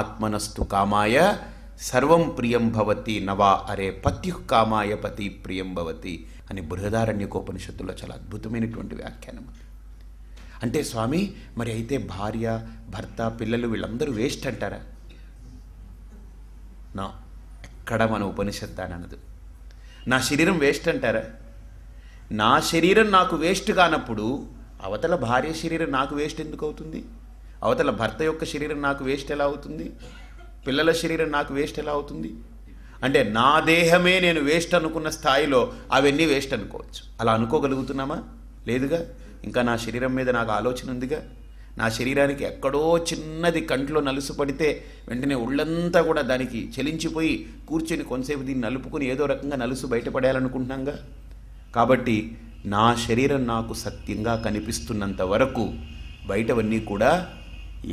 ఆత్మనస్తు కామాయ సర్వం ప్రియం భవతి నవా అరే పత్యు కామాయ పతి ప్రియం భవతి అని బృహదారణ్యకోపనిషత్తులో చాలా అద్భుతమైనటువంటి వ్యాఖ్యానం అంటే స్వామి మరి అయితే భార్య భర్త పిల్లలు వీళ్ళందరూ వేస్ట్ అంటారా నా ఎక్కడ మన ఉపనిషత్తు అనదు నా శరీరం వేస్ట్ అంటారా నా శరీరం నాకు వేస్ట్ కానప్పుడు అవతల భార్య శరీరం నాకు వేస్ట్ ఎందుకు అవుతుంది అవతల భర్త యొక్క శరీరం నాకు వేస్ట్ ఎలా అవుతుంది పిల్లల శరీరం నాకు వేస్ట్ ఎలా అవుతుంది అంటే నా దేహమే నేను వేస్ట్ అనుకున్న స్థాయిలో అవన్నీ వేస్ట్ అనుకోవచ్చు అలా అనుకోగలుగుతున్నామా లేదుగా ఇంకా నా శరీరం మీద నాకు ఆలోచన ఉందిగా నా శరీరానికి ఎక్కడో చిన్నది కంట్లో నలుసు పడితే వెంటనే ఒళ్ళంతా కూడా దానికి చెలించిపోయి కూర్చొని కొంతసేపు దీన్ని నలుపుకొని ఏదో రకంగా నలుసు బయటపడేయాలనుకుంటున్నాగా కాబట్టి నా శరీరం నాకు సత్యంగా కనిపిస్తున్నంత వరకు బయటవన్నీ కూడా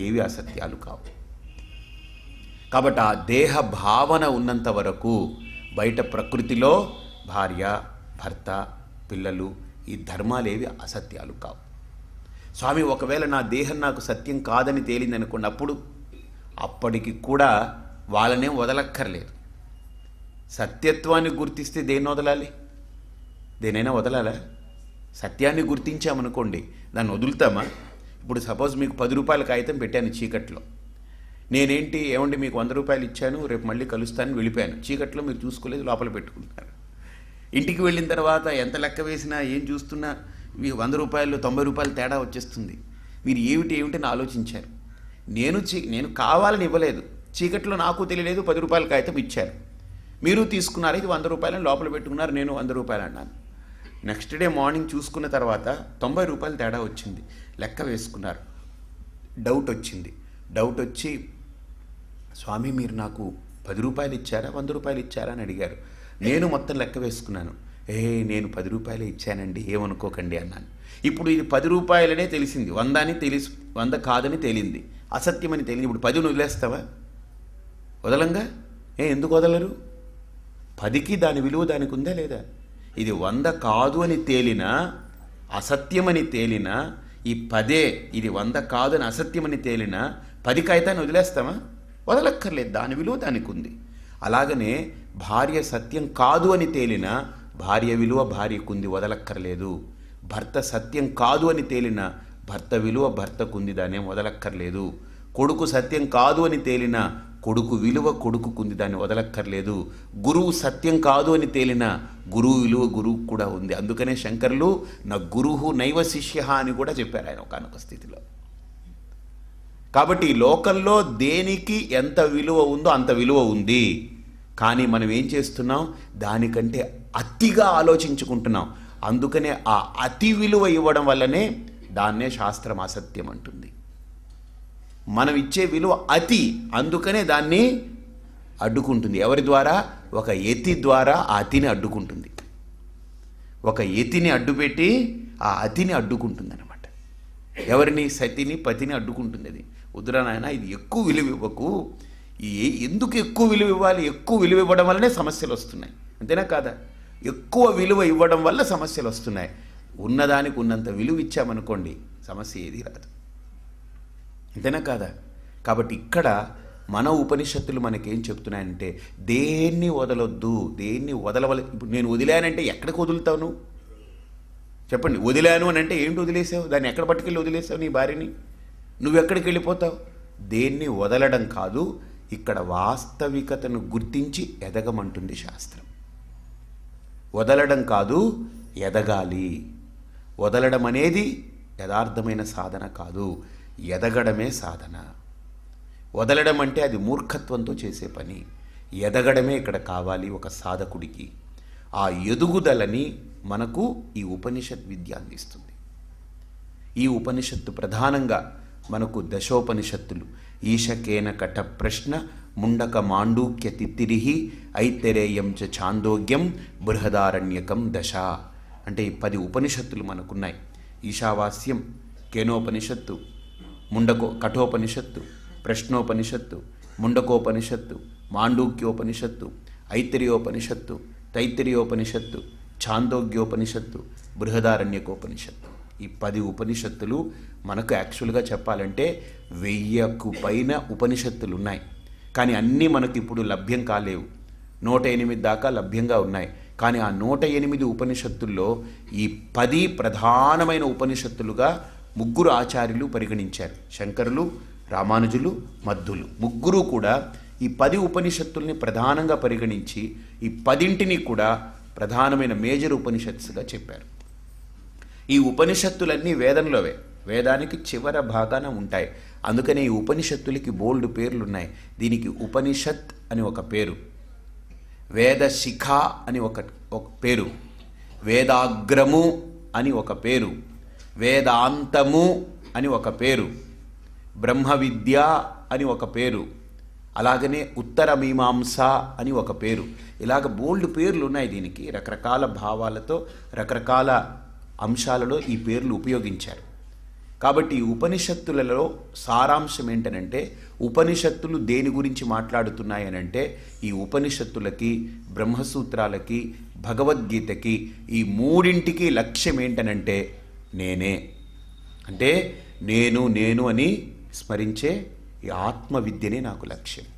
ఏవి అసత్యాలు కావు కాబట్టి ఆ దేహ భావన ఉన్నంత వరకు బయట ప్రకృతిలో భార్య భర్త పిల్లలు ఈ ధర్మాలేవి అసత్యాలు కావు స్వామి ఒకవేళ నా దేహం నాకు సత్యం కాదని తేలింది అనుకోండి అప్పుడు అప్పటికి కూడా వాళ్ళనే వదలక్కర్లేదు సత్యత్వాన్ని గుర్తిస్తే దేన్ని వదలాలి దేనైనా వదలాలా సత్యాన్ని గుర్తించామనుకోండి దాన్ని వదులుతామా ఇప్పుడు సపోజ్ మీకు పది రూపాయల కాగితం పెట్టాను చీకట్లో నేనేంటి ఏమండి మీకు వంద రూపాయలు ఇచ్చాను రేపు మళ్ళీ కలుస్తాను వెళ్ళిపోయాను చీకట్లో మీరు చూసుకోలేదు లోపల పెట్టుకుంటున్నారు ఇంటికి వెళ్ళిన తర్వాత ఎంత లెక్క వేసినా ఏం చూస్తున్నా మీ వంద రూపాయలు తొంభై రూపాయలు తేడా వచ్చేస్తుంది మీరు ఏమిటి ఏమిటని ఆలోచించారు నేను చీ నేను కావాలని ఇవ్వలేదు చీకట్లో నాకు తెలియలేదు పది రూపాయల కాగితం ఇచ్చారు మీరు తీసుకున్నారు ఇది వంద రూపాయలని లోపల పెట్టుకున్నారు నేను వంద రూపాయలు అన్నాను నెక్స్ట్ డే మార్నింగ్ చూసుకున్న తర్వాత తొంభై రూపాయలు తేడా వచ్చింది లెక్క వేసుకున్నారు డౌట్ వచ్చింది డౌట్ వచ్చి స్వామి మీరు నాకు పది రూపాయలు ఇచ్చారా వంద రూపాయలు ఇచ్చారా అని అడిగారు నేను మొత్తం లెక్క వేసుకున్నాను ఏ నేను పది రూపాయలు ఇచ్చానండి ఏమనుకోకండి అన్నాను ఇప్పుడు ఇది పది రూపాయలనే తెలిసింది వంద అని తెలిసి వంద కాదని తేలింది అసత్యమని తెలియదు ఇప్పుడు పది వదిలేస్తావా వదలంగా ఏ ఎందుకు వదలరు పదికి దాని విలువ దానికి ఉందా లేదా ఇది వంద కాదు అని తేలిన అసత్యమని తేలిన ఈ పదే ఇది వంద కాదు అని అసత్యమని తేలిన పది కాగితాన్ని వదిలేస్తామా వదలక్కర్లేదు దాని విలువ దానికి ఉంది అలాగనే భార్య సత్యం కాదు అని తేలిన భార్య విలువ భార్యకుంది వదలక్కర్లేదు భర్త సత్యం కాదు అని తేలిన భర్త విలువ భర్తకుంది దానేం వదలక్కర్లేదు కొడుకు సత్యం కాదు అని తేలిన కొడుకు విలువ కొడుకుకుంది దాన్ని వదలక్కర్లేదు గురువు సత్యం కాదు అని తేలిన గురువు విలువ గురువు కూడా ఉంది అందుకనే శంకర్లు నా గురువు నైవ శిష్య అని కూడా చెప్పారు ఆయన ఒకనొక స్థితిలో కాబట్టి లోకంలో దేనికి ఎంత విలువ ఉందో అంత విలువ ఉంది కానీ మనం ఏం చేస్తున్నాం దానికంటే అతిగా ఆలోచించుకుంటున్నాం అందుకనే ఆ అతి విలువ ఇవ్వడం వల్లనే దాన్నే శాస్త్రం అసత్యం అంటుంది మనం ఇచ్చే విలువ అతి అందుకనే దాన్ని అడ్డుకుంటుంది ఎవరి ద్వారా ఒక ఎతి ద్వారా ఆ అతిని అడ్డుకుంటుంది ఒక ఎతిని అడ్డుపెట్టి ఆ అతిని అడ్డుకుంటుంది అనమాట ఎవరిని సతిని పతిని అడ్డుకుంటుంది అది వద్దురా నాయన ఇది ఎక్కువ విలువ ఇవ్వకు ఏ ఎందుకు ఎక్కువ విలువ ఇవ్వాలి ఎక్కువ విలువ ఇవ్వడం వల్లనే సమస్యలు వస్తున్నాయి అంతేనా కాదా ఎక్కువ విలువ ఇవ్వడం వల్ల సమస్యలు వస్తున్నాయి ఉన్నదానికి ఉన్నంత విలువ ఇచ్చామనుకోండి సమస్య ఏది రాదు అంతేనా కాదా కాబట్టి ఇక్కడ మన ఉపనిషత్తులు మనకేం చెప్తున్నాయంటే దేన్ని వదలొద్దు దేన్ని వదలవల ఇప్పుడు నేను వదిలానంటే ఎక్కడికి వదులుతాను చెప్పండి వదిలాను అని అంటే ఏంటి వదిలేసావు దాన్ని ఎక్కడ పట్టుకెళ్ళి వదిలేసావు నీ భార్యని నువ్వు ఎక్కడికి వెళ్ళిపోతావు దేన్ని వదలడం కాదు ఇక్కడ వాస్తవికతను గుర్తించి ఎదగమంటుంది శాస్త్రం వదలడం కాదు ఎదగాలి వదలడం అనేది యథార్థమైన సాధన కాదు ఎదగడమే సాధన వదలడం అంటే అది మూర్ఖత్వంతో చేసే పని ఎదగడమే ఇక్కడ కావాలి ఒక సాధకుడికి ఆ ఎదుగుదలని మనకు ఈ ఉపనిషత్ విద్య అందిస్తుంది ఈ ఉపనిషత్తు ప్రధానంగా మనకు దశోపనిషత్తులు ఈశకేన కఠ ప్రశ్న ముండక మాండూక్య తిత్తిరిహి ఐతెరేయం చ ఛాందోగ్యం బృహదారణ్యకం దశ అంటే పది ఉపనిషత్తులు మనకున్నాయి ఈశావాస్యం కేనోపనిషత్తు ముండకో కఠోపనిషత్తు ప్రశ్నోపనిషత్తు ముండకోపనిషత్తు మాండూక్యోపనిషత్తు ఐతిర్యోపనిషత్తు తైతిర్యోపనిషత్తు ఛాందోగ్యోపనిషత్తు బృహదారణ్యకోపనిషత్తు ఈ పది ఉపనిషత్తులు మనకు యాక్చువల్గా చెప్పాలంటే వెయ్యకు పైన ఉపనిషత్తులు ఉన్నాయి కానీ అన్నీ మనకు ఇప్పుడు లభ్యం కాలేవు నూట ఎనిమిది దాకా లభ్యంగా ఉన్నాయి కానీ ఆ నూట ఎనిమిది ఉపనిషత్తుల్లో ఈ పది ప్రధానమైన ఉపనిషత్తులుగా ముగ్గురు ఆచార్యులు పరిగణించారు శంకరులు రామానుజులు మద్దులు ముగ్గురు కూడా ఈ పది ఉపనిషత్తుల్ని ప్రధానంగా పరిగణించి ఈ పదింటిని కూడా ప్రధానమైన మేజర్ ఉపనిషత్తుగా చెప్పారు ఈ ఉపనిషత్తులన్నీ వేదంలోవే వేదానికి చివర భాగాన ఉంటాయి అందుకనే ఈ ఉపనిషత్తులకి బోల్డ్ పేర్లు ఉన్నాయి దీనికి ఉపనిషత్ అని ఒక పేరు వేద శిఖ అని ఒక పేరు వేదాగ్రము అని ఒక పేరు వేదాంతము అని ఒక పేరు బ్రహ్మ విద్య అని ఒక పేరు అలాగనే ఉత్తర మీమాంస అని ఒక పేరు ఇలాగ బోల్డ్ పేర్లు ఉన్నాయి దీనికి రకరకాల భావాలతో రకరకాల అంశాలలో ఈ పేర్లు ఉపయోగించారు కాబట్టి ఈ ఉపనిషత్తులలో సారాంశం ఏంటనంటే ఉపనిషత్తులు దేని గురించి మాట్లాడుతున్నాయనంటే ఈ ఉపనిషత్తులకి బ్రహ్మసూత్రాలకి భగవద్గీతకి ఈ మూడింటికి లక్ష్యం ఏంటనంటే నేనే అంటే నేను నేను అని స్మరించే ఈ ఆత్మవిద్యనే నాకు లక్ష్యం